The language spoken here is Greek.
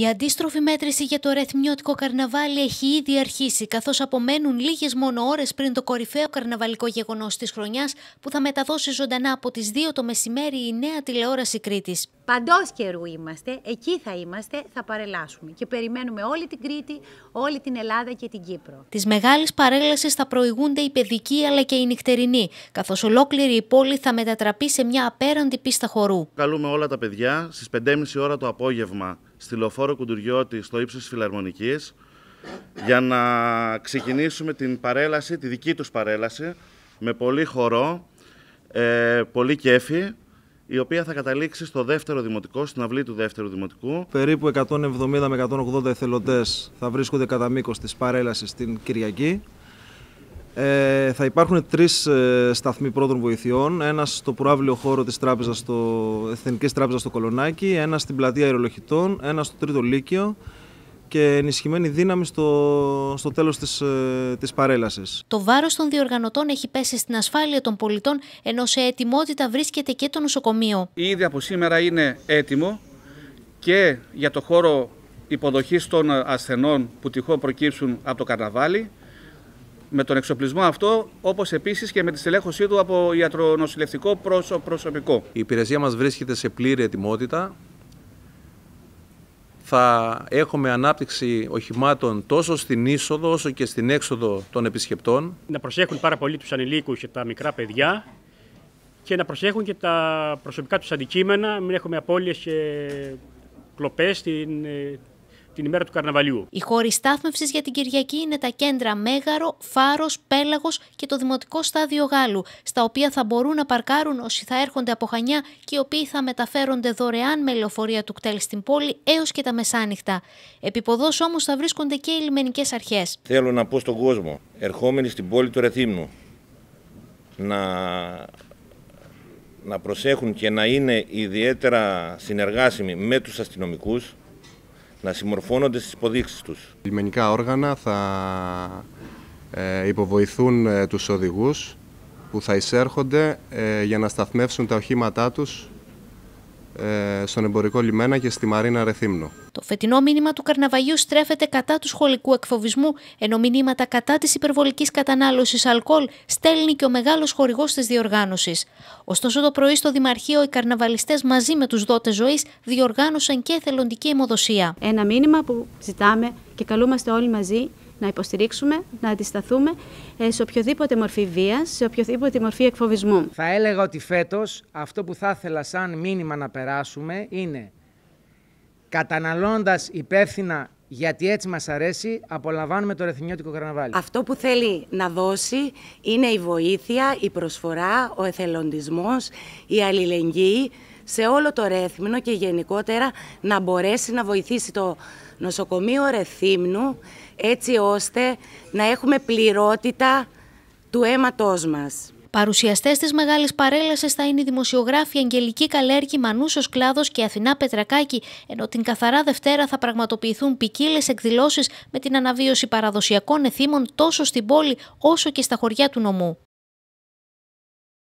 Η αντίστροφη μέτρηση για το ρεθμιώτικο καρναβάλι έχει ήδη αρχίσει, καθώς απομένουν λίγες μόνο ώρες πριν το κορυφαίο καρναβαλικό γεγονός της χρονιάς που θα μεταδώσει ζωντανά από τις 2 το μεσημέρι η νέα τηλεόραση Κρήτης. Παντός καιρού είμαστε, εκεί θα είμαστε, θα παρελάσουμε και περιμένουμε όλη την Κρήτη, όλη την Ελλάδα και την Κύπρο. Της μεγάλης παρέλασης θα προηγούνται οι παιδική αλλά και οι νυχτερινή, καθώς ολόκληρη η πόλη θα μετατραπεί σε μια απέραντη πίστα χορού. Καλούμε όλα τα παιδιά στις 5.30 ώρα το απόγευμα στη Λοφόρο Κουντουριώτη στο ύψος της Φιλαρμονικής για να ξεκινήσουμε την παρέλαση, τη δική τους παρέλαση με πολύ χορό, ε, πολύ κέφι η οποία θα καταλήξει στο δεύτερο δημοτικό, στην αυλή του δεύτερου δημοτικού. Περίπου 170 με 180 εθελοντές θα βρίσκονται κατά μήκος της παρέλασης την Κυριακή. Ε, θα υπάρχουν τρεις ε, σταθμοί πρώτων βοηθειών. Ένας στο προάβλιο χώρο της Εθνικής Τράπεζας στο Κολονάκι, ένας στην πλατεία αερολοχητών, ένας στο τρίτο Λύκειο και ενισχυμένη δύναμη στο, στο τέλος της, ε, της παρέλασης. Το βάρος των διοργανωτών έχει πέσει στην ασφάλεια των πολιτών, ενώ σε ετοιμότητα βρίσκεται και το νοσοκομείο. Ήδη από σήμερα είναι έτοιμο και για το χώρο υποδοχής των ασθενών που τυχόν προκύψουν από το καρναβάλι, με τον εξοπλισμό αυτό, όπως επίσης και με τη στελέχωσή του από ιατρονοσηλευτικό προσω προσωπικό. Η υπηρεσία μας βρίσκεται σε πλήρη ετοιμότητα. Θα έχουμε ανάπτυξη οχημάτων τόσο στην είσοδο όσο και στην έξοδο των επισκεπτών. Να προσέχουν πάρα πολύ τους ανηλίκους και τα μικρά παιδιά και να προσέχουν και τα προσωπικά τους αντικείμενα, μην έχουμε απώλειες και κλοπές στην ε, την ημέρα του καρναβαλιού. Οι χώροι στάθμευσης για την Κυριακή είναι τα κέντρα Μέγαρο, Φάρος, Πέλαγος και το Δημοτικό Στάδιο Γάλλου, στα οποία θα μπορούν να παρκάρουν όσοι θα έρχονται από Χανιά και οι οποίοι θα μεταφέρονται δωρεάν με λεωφορεία του κτέλ στην πόλη έως και τα μεσάνυχτα. Επιποδός όμως θα βρίσκονται και οι λιμενικές αρχές. Θέλω να πω στον κόσμο, ερχόμενοι στην πόλη του Ρεθύμνου, να να προσέχουν και να είναι ιδιαίτερα συνεργάσιμοι με τους αστυνομικούς να συμμορφώνονται στις υποδείξεις τους. Οι λιμενικά όργανα θα ε, υποβοηθούν ε, τους οδηγούς που θα εισέρχονται ε, για να σταθμεύσουν τα οχήματά τους ε, στον εμπορικό λιμένα και στη Μαρίνα Ρεθύμνο. Το φετινό μήνυμα του καρναβαγίου στρέφεται κατά του σχολικού εκφοβισμού, ενώ μηνύματα κατά της υπερβολικής κατανάλωσης αλκοόλ στέλνει και ο μεγάλος χορηγός της διοργάνωσης. Ωστόσο, το πρωί στο Δημαρχείο, οι καρναβαλιστές μαζί με τους δότες ζωής διοργάνωσαν και εθελοντική αιμοδοσία. Ένα μήνυμα που ζητάμε και καλούμαστε όλοι μαζί να υποστηρίξουμε, να αντισταθούμε ε, σε οποιοδήποτε μορφή βίας, σε οποιοδήποτε μορφή εκφοβισμού. Θα έλεγα ότι φέτος αυτό που θα ήθελα σαν μήνυμα να περάσουμε είναι καταναλώντας υπεύθυνα γιατί έτσι μας αρέσει, απολαμβάνουμε το ρεθιμιώτικο καρναβάλι. Αυτό που θέλει να δώσει είναι η βοήθεια, η προσφορά, ο εθελοντισμός, η αλληλεγγύη σε όλο το Ρέθυμνο και γενικότερα να μπορέσει να βοηθήσει το νοσοκομείο Ρεθύμνου έτσι ώστε να έχουμε πληρότητα του αίματός μας. Παρουσιαστές της μεγάλης παρέλασης θα είναι οι δημοσιογράφοι Αγγελική Καλέρκη, Μανούσο Κλάδος και Αθηνά Πετρακάκη, ενώ την καθαρά Δευτέρα θα πραγματοποιηθούν ποικίλες εκδηλώσεις με την αναβίωση παραδοσιακών εθήμων τόσο στην πόλη όσο και στα χωριά του νομού.